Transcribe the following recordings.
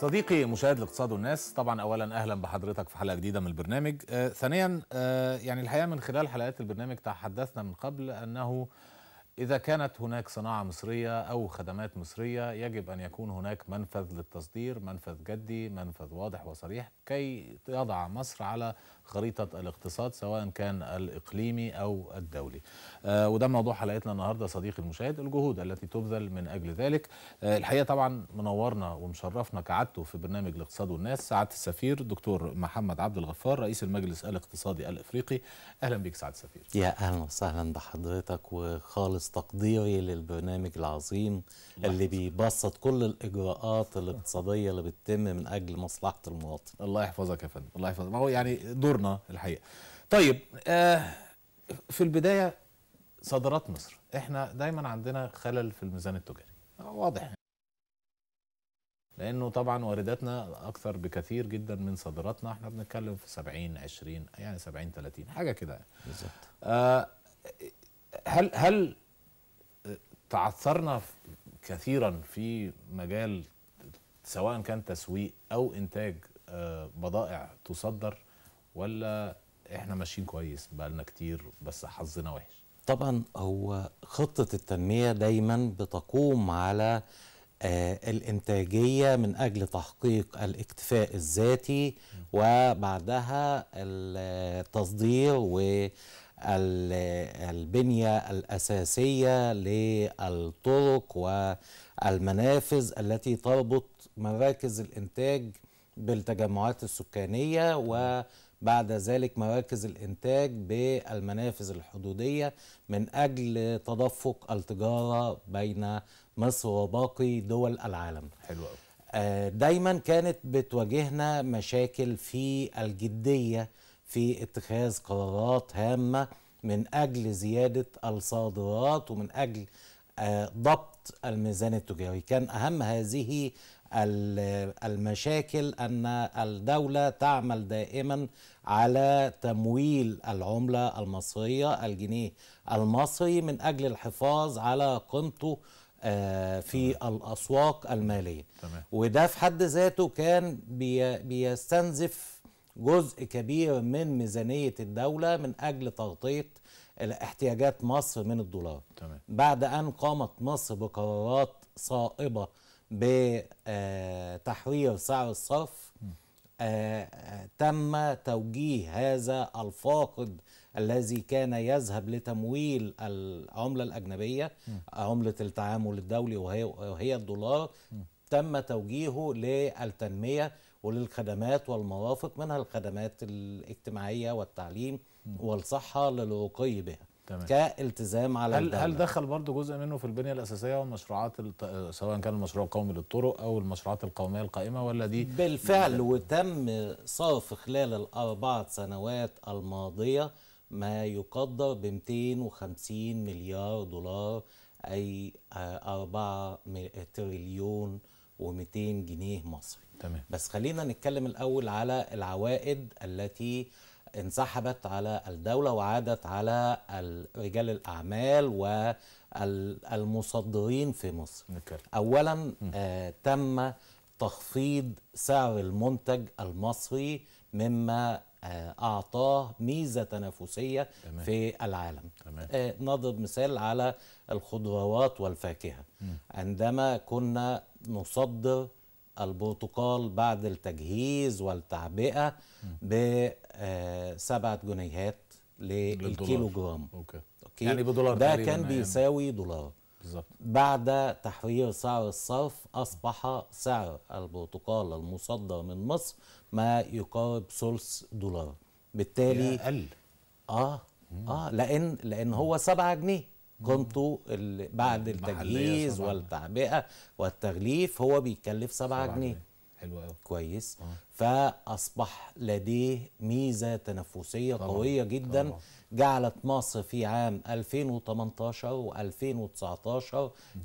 صديقي مشاهد الاقتصاد والناس طبعا اولا اهلا بحضرتك في حلقه جديده من البرنامج آه ثانيا آه يعني الحقيقه من خلال حلقات البرنامج تحدثنا من قبل انه اذا كانت هناك صناعه مصريه او خدمات مصريه يجب ان يكون هناك منفذ للتصدير منفذ جدي منفذ واضح وصريح كي يضع مصر على خريطة الاقتصاد سواء كان الإقليمي أو الدولي آه، وده موضوع حلقتنا النهاردة صديقي المشاهد الجهود التي تبذل من أجل ذلك آه، الحقيقة طبعا منورنا ومشرفنا كعادته في برنامج الاقتصاد والناس سعادة السفير دكتور محمد عبد الغفار رئيس المجلس الاقتصادي الإفريقي أهلا بك سعادة السفير يا أهلا وسهلا بحضرتك وخالص تقديري للبرنامج العظيم اللي بيبسط كل الإجراءات الاقتصادية اللي بتتم من أجل مصلحة المواطن الله يحفظك يا فندم الله يحفظك ما هو يعني دور زورنا الحقيقه طيب آه في البدايه صادرات مصر احنا دايما عندنا خلل في الميزان التجاري آه، واضح لانه طبعا وارداتنا اكثر بكثير جدا من صادراتنا احنا بنتكلم في 70 20 يعني 70 30 حاجه كده يعني. بالظبط آه هل هل آه، تعثرنا كثيرا في مجال سواء كان تسويق او انتاج آه، بضائع تصدر ولا احنا ماشيين كويس بقالنا كتير بس حظنا وحش طبعا هو خطه التنميه دايما بتقوم على آه، الانتاجيه من اجل تحقيق الاكتفاء الذاتي وبعدها التصدير والبنيه الاساسيه للطرق والمنافذ التي تربط مراكز الانتاج بالتجمعات السكانيه و بعد ذلك مراكز الإنتاج بالمنافذ الحدودية من أجل تدفق التجارة بين مصر وباقي دول العالم حلو آه، دايما كانت بتواجهنا مشاكل في الجدية في اتخاذ قرارات هامة من أجل زيادة الصادرات ومن أجل آه، ضبط الميزان التجاري كان أهم هذه المشاكل أن الدولة تعمل دائما على تمويل العملة المصرية الجنيه المصري من أجل الحفاظ على قيمته آه، في تمام. الأسواق المالية تمام. وده في حد ذاته كان بيستنزف جزء كبير من ميزانية الدولة من أجل تغطية احتياجات مصر من الدولار تمام. بعد أن قامت مصر بقرارات صائبة بتحويل سعر الصرف آه، آه، تم توجيه هذا الفاقد الذي كان يذهب لتمويل العملة الأجنبية عملة التعامل الدولي وهي, وهي الدولار تم توجيهه للتنمية وللخدمات والمرافق منها الخدمات الاجتماعية والتعليم والصحة للرقي بها تمام. كالتزام على هل هل دخل برضه جزء منه في البنيه الاساسيه والمشروعات الت... سواء كان المشروع القومي للطرق او المشروعات القوميه القائمه ولا دي بالفعل دي... وتم صرف خلال الاربع سنوات الماضيه ما يقدر ب 250 مليار دولار اي 4 آه، تريليون و200 جنيه مصري تمام بس خلينا نتكلم الاول على العوائد التي انسحبت على الدولة وعادت على رجال الأعمال والمصدرين في مصر أولا آه تم تخفيض سعر المنتج المصري مما آه أعطاه ميزة تنافسية تمام. في العالم تمام. آه نضرب مثال على الخضروات والفاكهة م. عندما كنا نصدر البرتقال بعد التجهيز والتعبئة بسبعة آه، جنيهات للكيلو جرام أوكي. أوكي. يعني بدولار ده كان يعني. بيساوي دولار بالظبط بعد تحرير سعر الصرف أصبح سعر البرتقال المصدر من مصر ما يقارب ثلث دولار بالتالي أقل اه اه لان لان هو 7 جنيه قيمته بعد التجهيز والتعبئه والتغليف هو بيكلف 7 جنيه. جنيه حلو قوي كويس آه. فاصبح لديه ميزه تنافسيه طبعا. قويه جدا طبعا. جعلت مصر في عام 2018 و2019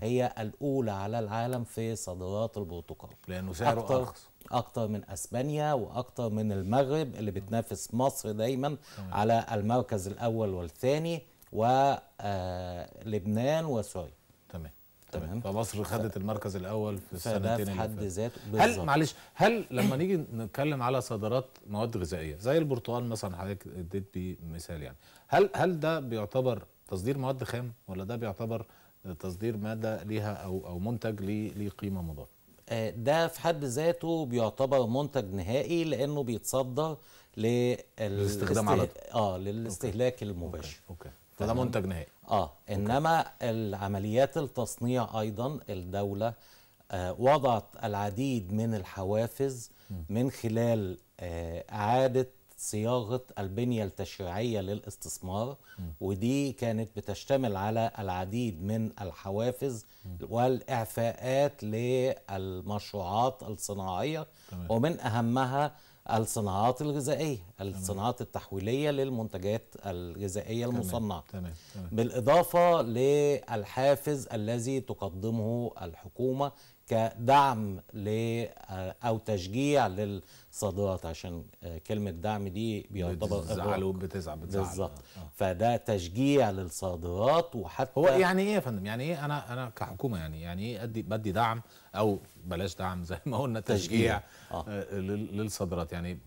هي الاولى على العالم في صادرات البرتقال لانه سعره أكتر ارخص اكتر من اسبانيا واكتر من المغرب اللي بتنافس مصر دايما طبعا. على المركز الاول والثاني ولبنان آه، وسوريا تمام تمام فمصر خدت المركز الاول في السنتين في حد ذاته هل معلش هل لما نيجي نتكلم على صادرات مواد غذائيه زي البرتقال مثلا حضرتك اديت بيه مثال يعني هل هل ده بيعتبر تصدير مواد خام ولا ده بيعتبر تصدير ماده ليها او او منتج ليه ليه قيمه مضافه آه، ده في حد ذاته بيعتبر منتج نهائي لانه بيتصدر للاستخدام على اه للاستهلاك أوكي. المباشر أوكي. أوكي. ده منتج نهائي اه انما العمليات التصنيع ايضا الدوله آه، وضعت العديد من الحوافز من خلال آه، اعاده صياغه البنيه التشريعيه للاستثمار ودي كانت بتشتمل على العديد من الحوافز والاعفاءات للمشروعات الصناعيه ومن اهمها الصناعات الغذائيه الصناعات التحويليه للمنتجات الغذائيه المصنعه تمام. تمام. بالاضافه للحافز الذي تقدمه الحكومه كدعم او تشجيع لل صادرات عشان آه، كلمه دعم دي بيعتبر بتزعل وبتزعل بتزعل بالظبط آه. فده تشجيع للصادرات وحتى هو يعني ايه يا فندم يعني ايه انا انا كحكومه يعني يعني ايه ادي بدي دعم او بلاش دعم زي ما قلنا تشجيع, تشجيع. آه. آه، للصادرات يعني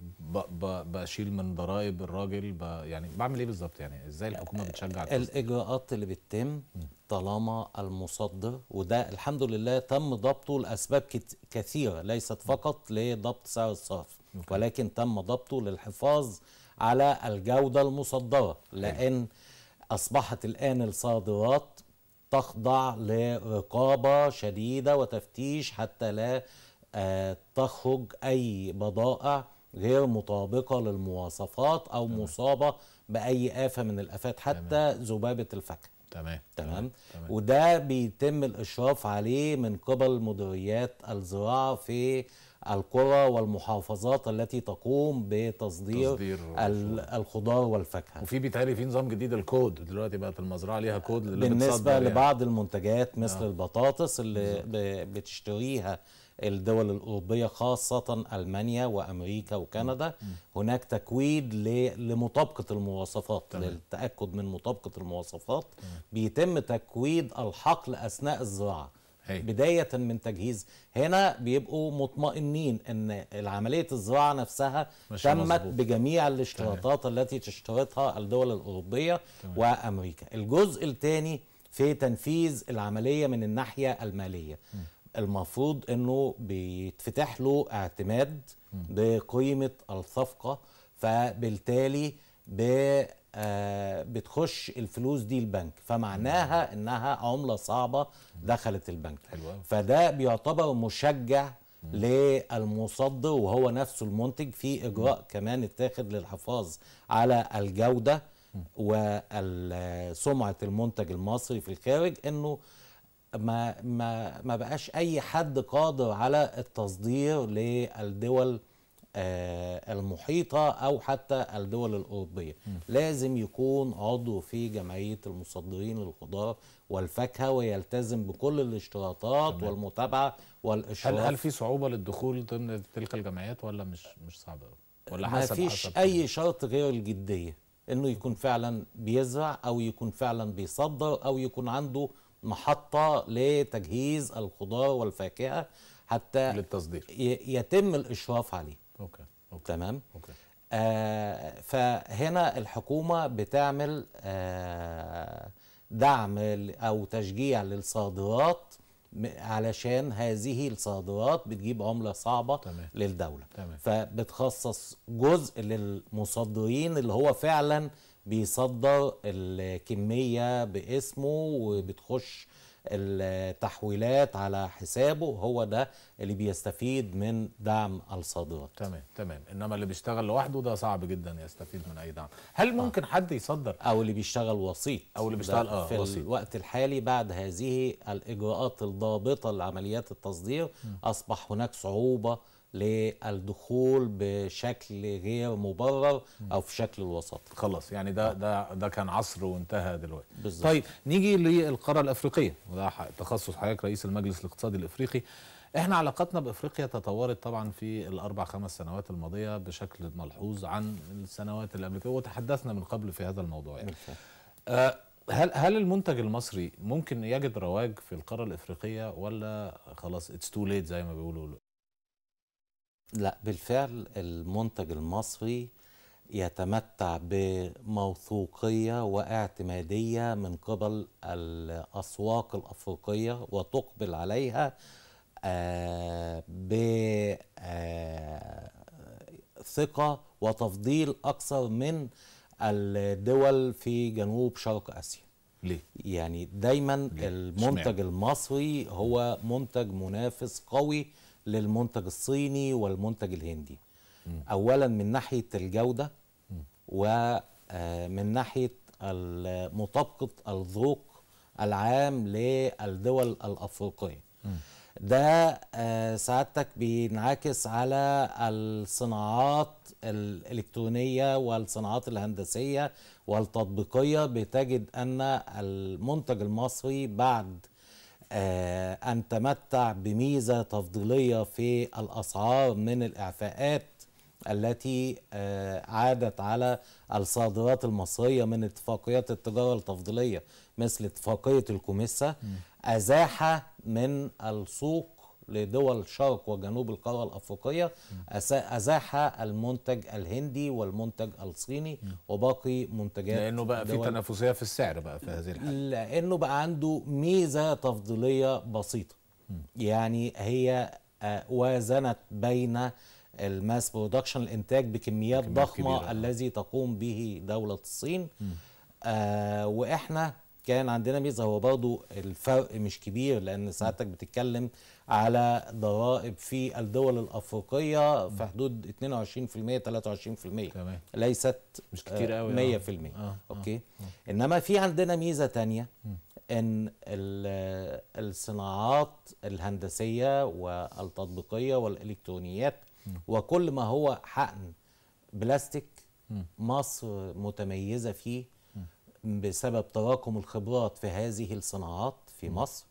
بشيل من ضرائب الراجل يعني بعمل ايه بالظبط يعني ازاي الحكومه بتشجع الاجراءات اللي بتتم طالما المصدر وده الحمد لله تم ضبطه لاسباب كثيره ليست فقط لضبط سعر الصرف ولكن تم ضبطه للحفاظ على الجودة المصدرة لأن أصبحت الآن الصادرات تخضع لرقابة شديدة وتفتيش حتى لا آه، تخرج أي بضائع غير مطابقة للمواصفات أو مصابة بأي آفة من الآفات حتى ذبابة الفاكهة تمام تمام وده بيتم الاشراف عليه من قبل مديريات الزراعه في القرى والمحافظات التي تقوم بتصدير تصدير الخضار والفاكهه وفي بيتهيألي في نظام جديد الكود دلوقتي بقت المزرعه ليها كود بالنسبه يعني. لبعض يعني. المنتجات مثل آه. البطاطس اللي بتشتريها الدول الأوروبية خاصة ألمانيا وأمريكا وكندا هناك تكويد لمطابقة المواصفات للتأكد من مطابقة المواصفات بيتم تكويد الحقل أثناء الزراعة بداية من تجهيز هنا بيبقوا مطمئنين ان عملية الزراعة نفسها تمت مزبوط. بجميع الاشتراطات تمام. التي تشترطها الدول الأوروبية تمام. وأمريكا الجزء الثاني في تنفيذ العملية من الناحية المالية م. المفروض انه بيتفتح له اعتماد بقيمه الصفقه فبالتالي آه، بتخش الفلوس دي البنك فمعناها انها عمله صعبه دخلت البنك فده بيعتبر مشجع للمصدر وهو نفسه المنتج في اجراء كمان اتاخد للحفاظ على الجوده وسمعه المنتج المصري في الخارج انه ما ما ما بقاش اي حد قادر على التصدير للدول آه، المحيطه او حتى الدول الاوروبيه لازم يكون عضو في جمعيه المصدرين للخضار والفاكهه ويلتزم بكل الاشتراطات تمام. والمتابعه والاشراف هل هل في صعوبه للدخول ضمن تلك الجمعيات ولا مش مش صعبه ولا حسب ما فيش حسب اي شرط غير الجديه انه يكون فعلا بيزرع او يكون فعلا بيصدر او يكون عنده محطة لتجهيز الخضار والفاكهة حتى للتصدير يتم الإشراف عليه أوكي. أوكي. تمام أوكي. آه فهنا الحكومة بتعمل آه دعم أو تشجيع للصادرات علشان هذه الصادرات بتجيب عملة صعبة تمام. للدولة تمام. فبتخصص جزء للمصدرين اللي هو فعلا بيصدر الكمية باسمه وبتخش التحويلات على حسابه هو ده اللي بيستفيد من دعم الصادرات تمام تمام انما اللي بيشتغل لوحده ده صعب جدا يستفيد من اي دعم هل ممكن آه. حد يصدر او اللي بيشتغل وسيط او اللي بيشتغل اه في وصيت. الوقت الحالي بعد هذه الاجراءات الضابطه لعمليات التصدير م. اصبح هناك صعوبه للدخول بشكل غير مبرر او في شكل الوسط خلاص يعني ده ده ده كان عصر وانتهى دلوقتي بالزبط. طيب نيجي للقاره الافريقيه وده تخصص حضرتك رئيس المجلس الاقتصادي الافريقي احنا علاقتنا بافريقيا تطورت طبعا في الاربع خمس سنوات الماضيه بشكل ملحوظ عن السنوات الامريكيه وتحدثنا من قبل في هذا الموضوع يعني. آه، هل هل المنتج المصري ممكن يجد رواج في القاره الافريقيه ولا خلاص اتس تو ليت زي ما بيقولوا لا بالفعل المنتج المصري يتمتع بموثوقية واعتمادية من قبل الأسواق الأفريقية وتقبل عليها آه، بثقة آه، وتفضيل أكثر من الدول في جنوب شرق آسيا ليه؟ يعني دايما ليه؟ المنتج سمع. المصري هو منتج منافس قوي للمنتج الصيني والمنتج الهندي م. اولا من ناحيه الجوده ومن آه، ناحيه مطابقه الذوق العام للدول الافريقيه م. ده آه، سعادتك بينعكس على الصناعات الالكترونيه والصناعات الهندسيه والتطبيقيه بتجد ان المنتج المصري بعد آه، أن تمتع بميزة تفضيلية في الأسعار من الإعفاءات التي آه، عادت على الصادرات المصرية من اتفاقيات التجارة التفضيلية مثل اتفاقية الكوميسا أزاح من السوق لدول شرق وجنوب القارة الأفريقية أزاح المنتج الهندي والمنتج الصيني وباقي منتجات لأنه بقى في تنافسية في السعر بقى في هذه الحالة لأنه بقى عنده ميزة تفضيلية بسيطة يعني هي آه، وازنت بين الماس برودكشن الانتاج بكميات ضخمه كبيرة. آه. الذي تقوم به دوله الصين آه واحنا كان عندنا ميزه هو برضه الفرق مش كبير لان ساعتك بتتكلم على ضرائب في الدول الافريقيه في حدود 22% 23% تمام ليست مش كتير قوي 100% آه، آه. آه. آه. اوكي آه. انما في عندنا ميزه تانية ان الصناعات الهندسيه والتطبيقيه والالكترونيات وكل ما هو حقن بلاستيك مصر متميزه فيه بسبب تراكم الخبرات في هذه الصناعات في مصر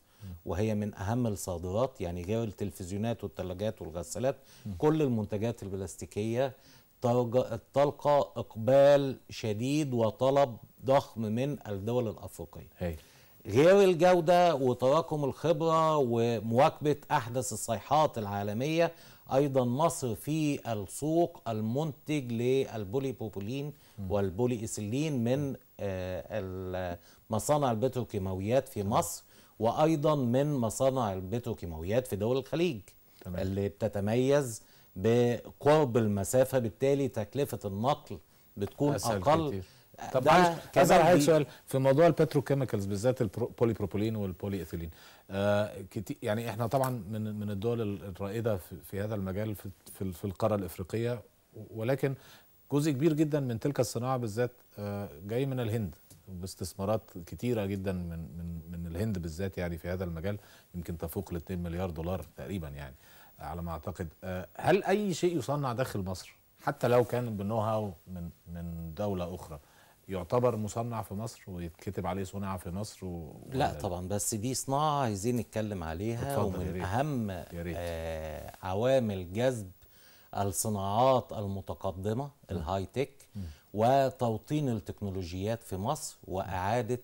وهي من أهم الصادرات يعني غير التلفزيونات والثلاجات والغسالات كل المنتجات البلاستيكية تلقى إقبال شديد وطلب ضخم من الدول الأفريقية هي. غير الجودة وتراكم الخبرة ومواكبة أحدث الصيحات العالمية أيضا مصر في السوق المنتج للبولي بوبولين والبولي إيسلين من آه، مصانع البتروكيماويات في مصر وايضا من مصانع البتروكيماويات في دول الخليج تمام. اللي بتتميز بقرب المسافه بالتالي تكلفه النقل بتكون اقل كتير. طب معلش عايز اعرف سؤال في موضوع البتروكيميكالز بالذات البولي بروبولين والبولي ايثيلين آه يعني احنا طبعا من من الدول الرائده في, في هذا المجال في, في, في القاره الافريقيه ولكن جزء كبير جدا من تلك الصناعه بالذات آه جاي من الهند باستثمارات كتيره جدا من من من الهند بالذات يعني في هذا المجال يمكن تفوق ال 2 مليار دولار تقريبا يعني على ما اعتقد آه، هل اي شيء يصنع داخل مصر حتى لو كان بنوها هاو من من دوله اخرى يعتبر مصنع في مصر ويتكتب عليه صنع في مصر و... لا طبعا بس دي صناعه عايزين نتكلم عليها ومن ياريت. اهم ياريت. آه عوامل جذب الصناعات المتقدمه الهاي تك م. وتوطين التكنولوجيات في مصر وإعادة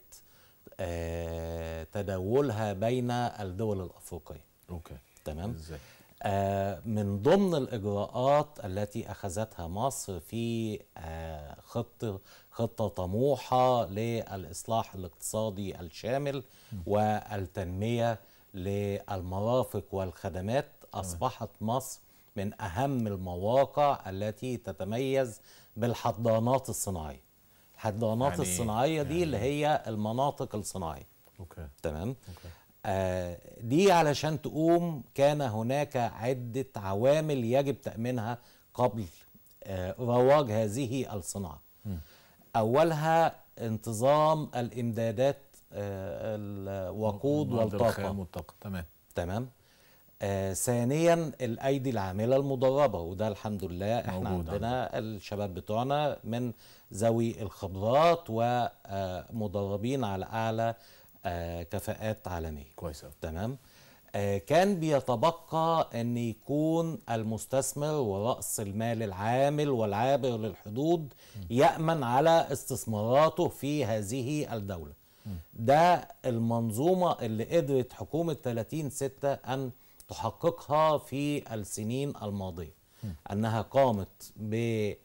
آه، تداولها بين الدول الأفريقية أوكي. تمام آه، من ضمن الإجراءات التي أخذتها مصر في آه، خطة, خطة طموحة للإصلاح الاقتصادي الشامل والتنمية للمرافق والخدمات أصبحت مصر من أهم المواقع التي تتميز بالحضانات الصناعية الحضانات يعني الصناعية دي اللي يعني هي المناطق الصناعية أوكي. تمام أوكي. آه دي علشان تقوم كان هناك عدة عوامل يجب تأمينها قبل آه رواج هذه الصناعة م. أولها انتظام الإمدادات آه الوقود والطاقة تمام تمام آه ثانيا الايدي العامله المدربه وده الحمد لله احنا موجود. آه. عندنا الشباب بتوعنا من ذوي الخبرات ومدربين آه، على اعلى آه كفاءات عالميه كويس تمام آه كان بيتبقى ان يكون المستثمر وراس المال العامل والعابر للحدود يامن على استثماراته في هذه الدوله ده المنظومه اللي قدرت حكومه 30 6 ان تحققها في السنين الماضية أنها قامت بإقامة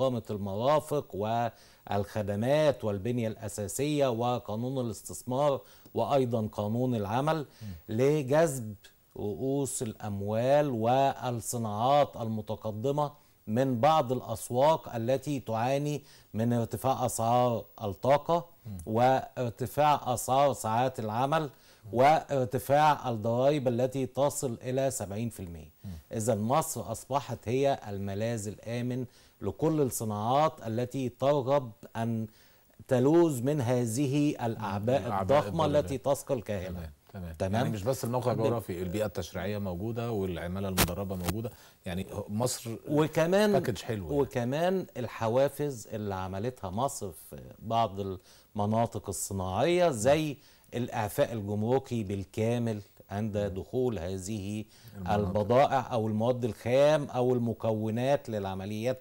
آه، المرافق والخدمات والبنية الأساسية وقانون الاستثمار وأيضا قانون العمل لجذب رؤوس الأموال والصناعات المتقدمة من بعض الأسواق التي تعاني من ارتفاع أسعار الطاقة وارتفاع أسعار ساعات العمل وارتفاع الضرائب التي تصل إلى 70% إذا مصر أصبحت هي الملاذ الآمن لكل الصناعات التي ترغب أن تلوز من هذه الأعباء الضخمة التي تثقل كاهلها تمام. تمام يعني مش بس الموقع الجغرافي البيئه التشريعيه موجوده والعماله المدربه موجوده يعني مصر وكمان باكج حلو يعني. وكمان الحوافز اللي عملتها مصر في بعض المناطق الصناعيه زي م. الإعفاء الجمركي بالكامل عند دخول هذه البضائع أو المواد الخام أو المكونات للعمليات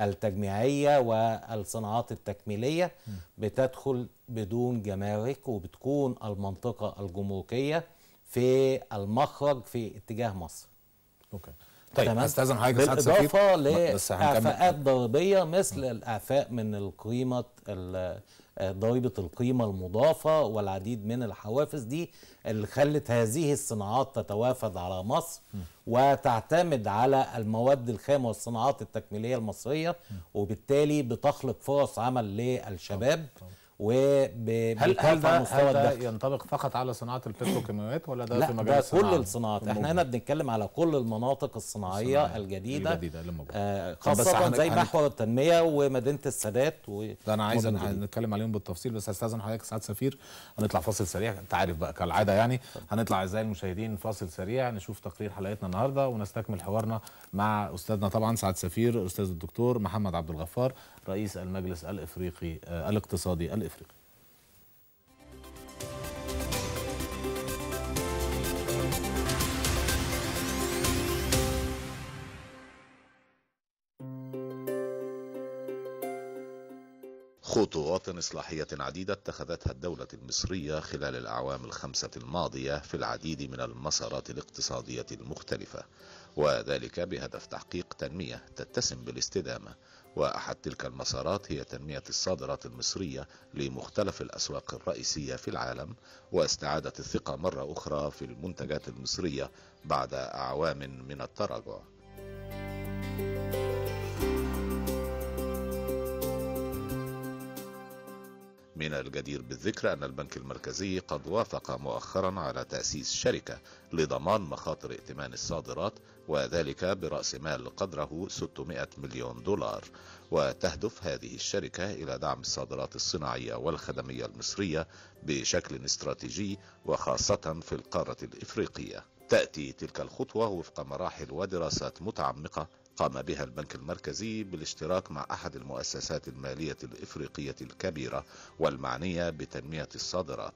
التجميعية والصناعات التكميلية بتدخل بدون جمارك وبتكون المنطقة الجمركية في المخرج في اتجاه مصر أوكي. طيب استاذن حضرتك سعد سفير بالاضافه لاعفاءات ضريبيه مثل الاعفاء من قيمه آه، ضريبه القيمه المضافه والعديد من الحوافز دي اللي خلت هذه الصناعات تتوافد على مصر وتعتمد على المواد الخام والصناعات التكميليه المصريه وبالتالي بتخلق فرص عمل للشباب طبعا. طبعا. ده, مستوى ده ينطبق فقط على صناعه البتروكيماويات ولا ده لا في مجال ده كل الصناعات احنا هنا بنتكلم على كل المناطق الصناعيه الصناعية الجديده الجديده اللي موجوده آه خاصه زي محور التنميه ومدينه السادات و ده انا عايز نتكلم عليهم بالتفصيل بس هستاذن حضرتك سعاد سفير هنطلع فاصل سريع انت عارف بقى كالعاده يعني هنطلع اعزائي المشاهدين فاصل سريع نشوف تقرير حلقتنا النهارده ونستكمل حوارنا مع استاذنا طبعا سعاد سفير استاذ الدكتور محمد عبد الغفار رئيس المجلس الافريقي آه، الاقتصادي الاقتصادي Африка. خطوات إصلاحية عديدة اتخذتها الدولة المصرية خلال الأعوام الخمسة الماضية في العديد من المسارات الاقتصادية المختلفة وذلك بهدف تحقيق تنمية تتسم بالاستدامة وأحد تلك المسارات هي تنمية الصادرات المصرية لمختلف الأسواق الرئيسية في العالم واستعادة الثقة مرة أخرى في المنتجات المصرية بعد أعوام من التراجع من الجدير بالذكر أن البنك المركزي قد وافق مؤخرا على تأسيس شركة لضمان مخاطر ائتمان الصادرات وذلك برأس مال قدره 600 مليون دولار وتهدف هذه الشركة إلى دعم الصادرات الصناعية والخدمية المصرية بشكل استراتيجي وخاصة في القارة الإفريقية تأتي تلك الخطوة وفق مراحل ودراسات متعمقة قام بها البنك المركزي بالاشتراك مع أحد المؤسسات المالية الإفريقية الكبيرة والمعنية بتنمية الصادرات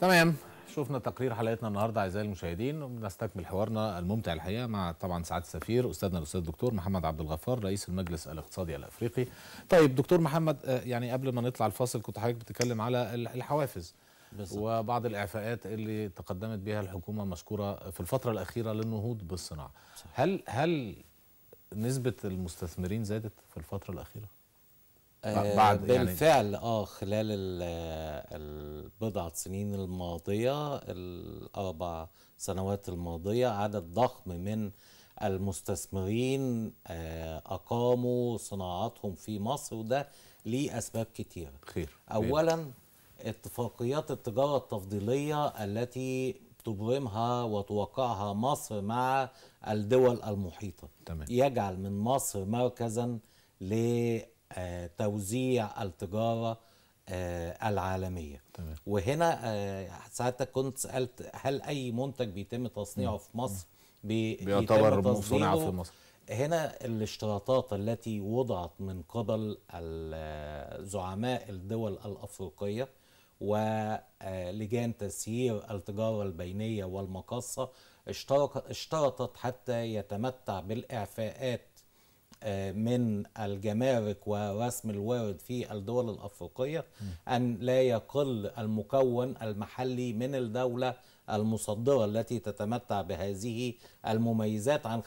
تمام شفنا تقرير حلقتنا النهارده اعزائي المشاهدين ونستكمل حوارنا الممتع الحقيقه مع طبعا سعاده السفير استاذنا الاستاذ الدكتور محمد عبد الغفار رئيس المجلس الاقتصادي الافريقي. طيب دكتور محمد آه، يعني قبل ما نطلع الفاصل كنت حضرتك بتتكلم على الحوافز بالزبط. وبعض الاعفاءات اللي تقدمت بها الحكومه مشكوره في الفتره الاخيره للنهوض بالصناعه. صح. هل هل نسبه المستثمرين زادت في الفتره الاخيره؟ آه، بعد يعني بالفعل يعني اه خلال ال آه، بضعة سنين الماضية الأربع سنوات الماضية عدد ضخم من المستثمرين آه، أقاموا صناعاتهم في مصر وده ليه أسباب كتيرة خير أولا اتفاقيات التجارة التفضيلية التي تبرمها وتوقعها مصر مع الدول المحيطة تمام. يجعل من مصر مركزا لتوزيع التجارة آه، العالميه تمام. وهنا آه، ساعتك كنت سالت هل اي منتج بيتم تصنيعه في مصر بيعتبر مصنع في مصر هنا الاشتراطات التي وضعت من قبل زعماء الدول الافريقيه ولجان آه، تسيير التجاره البينيه والمقاصه اشترطت حتى يتمتع بالاعفاءات من الجمارك ورسم الوارد في الدول الأفريقية أن لا يقل المكون المحلي من الدولة المصدرة التي تتمتع بهذه المميزات عن 35%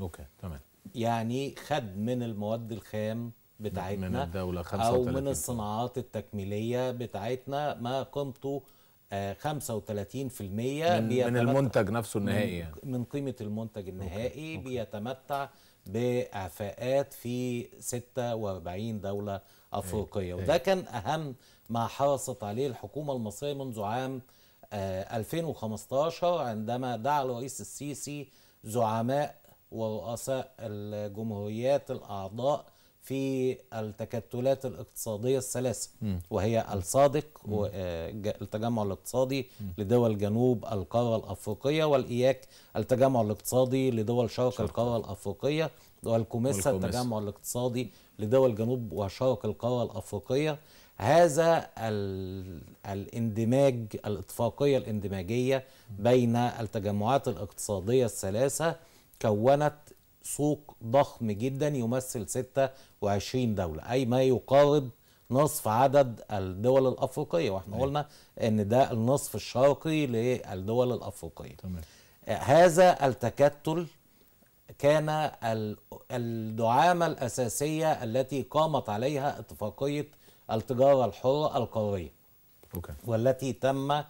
أوكي تمام يعني خد من المواد الخام بتاعتنا من الدولة 35 أو من الصناعات التكميلية بتاعتنا ما قيمته آه، 35% من, من المنتج نفسه النهائي من, يعني. من قيمة المنتج النهائي أوكي. بيتمتع بإعفاءات في 46 دولة إيه، أفريقية إيه. وده كان أهم ما حرصت عليه الحكومة المصرية منذ عام 2015 آه، عندما دعا الرئيس السيسي زعماء ورؤساء الجمهوريات الأعضاء في التكتلات الاقتصادية الثلاثة وهي الصادق آه، التجمع الاقتصادي لدول جنوب القارة الأفريقية والإياك التجمع الاقتصادي لدول شرق القارة الأفريقية والكوميسا التجمع الاقتصادي لدول جنوب وشرق القارة الأفريقية هذا الاندماج الاتفاقية الاندماجية بين التجمعات الاقتصادية الثلاثة كونت سوق ضخم جدا يمثل 26 دولة أي ما يقارب نصف عدد الدول الأفريقية وإحنا قلنا أن ده النصف الشرقي للدول الأفريقية تمام. آه، هذا التكتل كان الدعامة الأساسية التي قامت عليها اتفاقية التجارة الحرة القارية أوكي. والتي تم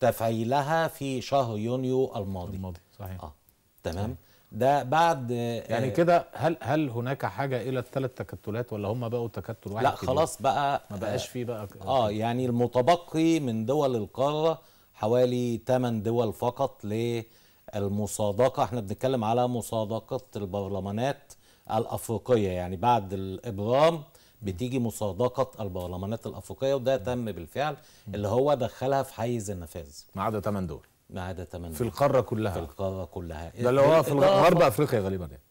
تفعيلها في شهر يونيو الماضي الماضي صحيح آه. تمام صحيح. ده بعد يعني آه، كده هل هل هناك حاجه الى الثلاث تكتلات ولا هم بقوا تكتل واحد لا خلاص بقى ما بقاش آه، فيه بقى اه يعني المتبقي من دول القاره حوالي 8 دول فقط للمصادقه احنا بنتكلم على مصادقه البرلمانات الافريقيه يعني بعد الابرام بتيجي مصادقه البرلمانات الافريقيه وده تم بالفعل اللي هو دخلها في حيز النفاذ ما عدا 8 دول ما عدا 8 في القاره كلها في القاره كلها ده اللي هو في غرب افريقيا غالبا يعني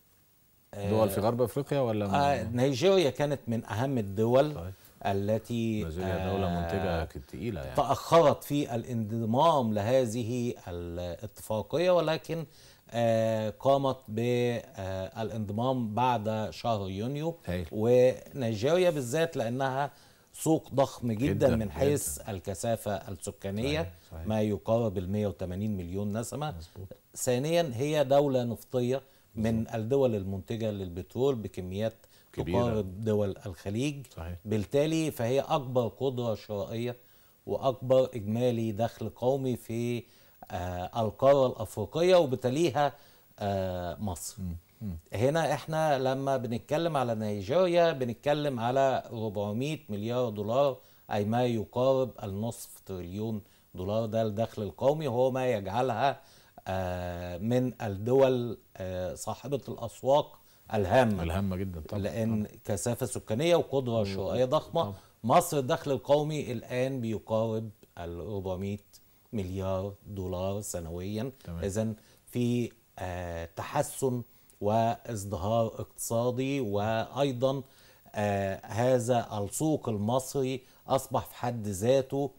آه، دول في غرب افريقيا ولا آه نيجيريا كانت من اهم الدول طيب. التي نيجيريا دولة آه، منتجة تقيلة يعني تأخرت في الانضمام لهذه الاتفاقية ولكن آه قامت بالانضمام آه، بعد شهر يونيو هي. ونيجيريا بالذات لأنها سوق ضخم جدا, جداً من حيث جداً. الكثافه السكانيه صحيح. صحيح. ما يقارب ال 180 مليون نسمه مزبوط. ثانيا هي دوله نفطيه من مزبوط. الدول المنتجه للبترول بكميات كبيرة. تقارب دول الخليج صحيح. بالتالي فهي اكبر قدره شرائيه واكبر اجمالي دخل قومي في آه القاره الافريقيه وبتليها آه مصر م. هنا احنا لما بنتكلم على نيجيريا بنتكلم على 400 مليار دولار اي ما يقارب النصف تريليون دولار ده الدخل القومي وهو ما يجعلها آه، من الدول آه، صاحبه الاسواق الهامه الهامه جدا طبعا لان كثافه سكانيه وقدره شرائيه ضخمه مصر الدخل القومي الان بيقارب ال 400 مليار دولار سنويا اذا في آه، تحسن وازدهار اقتصادي وايضا آه، هذا السوق المصري اصبح في حد ذاته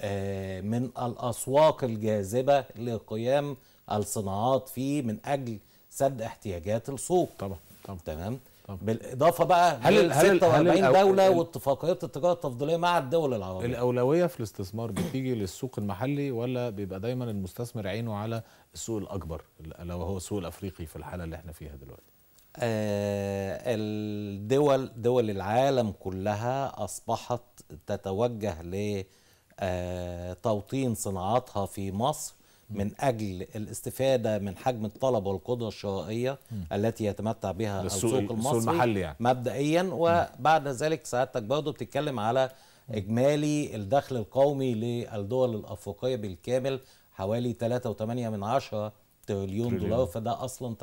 آه، من الاسواق الجاذبه لقيام الصناعات فيه من اجل سد احتياجات السوق طبعا طبعا تمام بالاضافه بقى هل 46 دوله واتفاقيات التجاره التفضيليه مع الدول العربيه الاولويه في الاستثمار بتيجي للسوق المحلي ولا بيبقى دايما المستثمر عينه على السوق الاكبر لو هو السوق الافريقي في الحاله اللي احنا فيها دلوقتي آه الدول دول العالم كلها اصبحت تتوجه لتوطين آه، صناعاتها في مصر من اجل الاستفاده من حجم الطلب والقدره الشرائيه التي يتمتع بها السوق المصري المحلي يعني. مبدئيا وبعد ذلك سعادتك برضه بتتكلم على اجمالي الدخل القومي للدول الافريقيه بالكامل حوالي 3.8 من عشرة تريليون دولار فده اصلا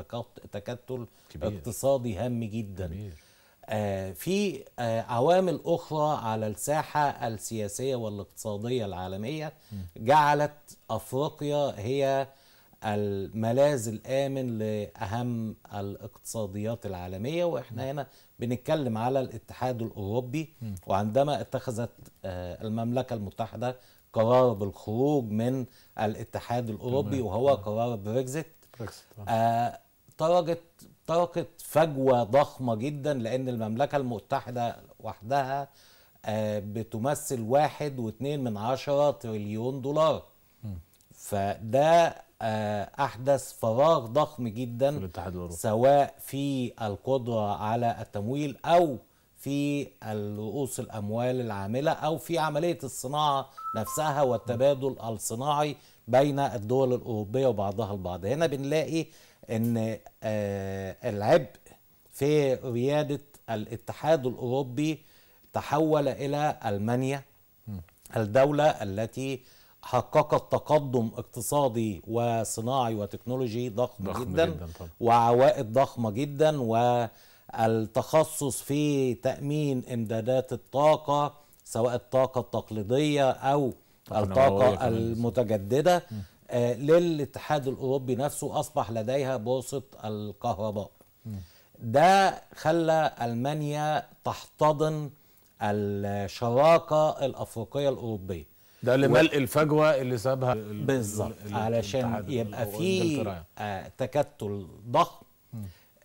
تكتل كبير. اقتصادي هام جدا كبير. آه، في آه، عوامل اخرى على الساحه السياسيه والاقتصاديه العالميه جعلت افريقيا هي الملاذ الامن لاهم الاقتصاديات العالميه واحنا هنا بنتكلم على الاتحاد الاوروبي وعندما اتخذت آه، المملكه المتحده قرار بالخروج من الاتحاد الاوروبي وهو قرار بريكزيت تركت طاقت فجوه ضخمه جدا لان المملكه المتحده وحدها آه، بتمثل واحد واثنين من عشرة تريليون دولار فده آه، احدث فراغ ضخم جدا في الاتحاد الاوروبي سواء في القدره على التمويل او في رؤوس الاموال العامله او في عمليه الصناعه نفسها والتبادل الصناعي بين الدول الاوروبيه وبعضها البعض هنا بنلاقي ان آه، العبء في رياده الاتحاد الاوروبي تحول الى المانيا الدوله التي حققت تقدم اقتصادي وصناعي وتكنولوجي ضخم, ضخم جدا, جداً طبعا. وعوائد ضخمه جدا والتخصص في تامين امدادات الطاقه سواء الطاقه التقليديه او الطاقه المتجدده م. آه، للاتحاد الاوروبي نفسه اصبح لديها بورصه الكهرباء ده خلى المانيا تحتضن الشراكه الافريقيه الاوروبيه ده اللي ملء الفجوه اللي سابها بالظبط علشان يبقى في آه، تكتل ضخم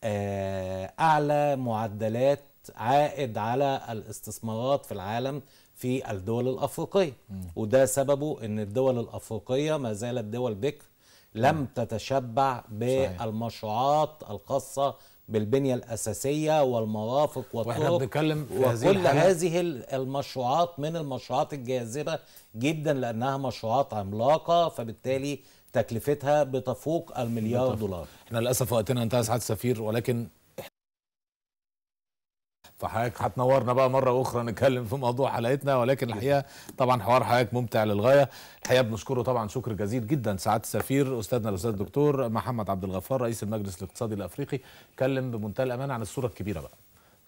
آه، اعلى معدلات عائد على الاستثمارات في العالم في الدول الأفريقية وده سببه أن الدول الأفريقية ما زالت دول بكر لم تتشبع بالمشروعات الخاصة بالبنية الأساسية والمرافق والطرق بنتكلم وكل هذه المشروعات من المشروعات الجاذبة جدا لأنها مشروعات عملاقة فبالتالي تكلفتها بتفوق المليار بتفوق. دولار احنا للأسف وقتنا انتهى سعادة السفير ولكن فحضرتك هتنورنا بقى مره اخرى نتكلم في موضوع حلقتنا ولكن الحقيقه طبعا حوار حضرتك ممتع للغايه الحقيقه بنشكره طبعا شكر جزيل جدا سعاده السفير استاذنا الاستاذ الدكتور محمد عبد الغفار رئيس المجلس الاقتصادي الافريقي اتكلم بمنتهى الامانه عن الصوره الكبيره بقى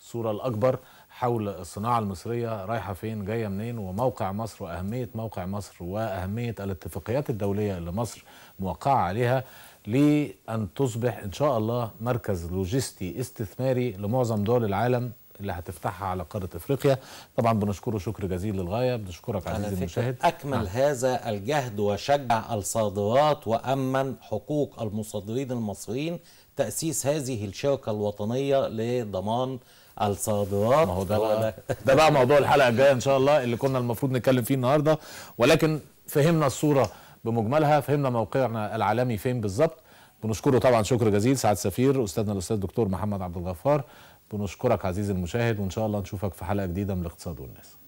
الصوره الاكبر حول الصناعه المصريه رايحه فين جايه منين وموقع مصر واهميه موقع مصر واهميه الاتفاقيات الدوليه اللي مصر موقعه عليها لأن تصبح إن شاء الله مركز لوجستي استثماري لمعظم دول العالم اللي هتفتحها على قاره افريقيا طبعا بنشكره شكر جزيل للغايه بنشكرك عزيزي المشاهد اكمل نعم. هذا الجهد وشجع الصادرات وامن حقوق المصدرين المصريين تاسيس هذه الشركه الوطنيه لضمان الصادرات ما هو ده بقى, ده بقى موضوع الحلقه الجايه ان شاء الله اللي كنا المفروض نتكلم فيه النهارده ولكن فهمنا الصوره بمجملها فهمنا موقعنا العالمي فين بالظبط بنشكره طبعا شكر جزيل سعد سفير استاذنا الاستاذ الدكتور محمد عبد الغفار بنشكرك عزيزي المشاهد وان شاء الله نشوفك في حلقه جديده من الاقتصاد والناس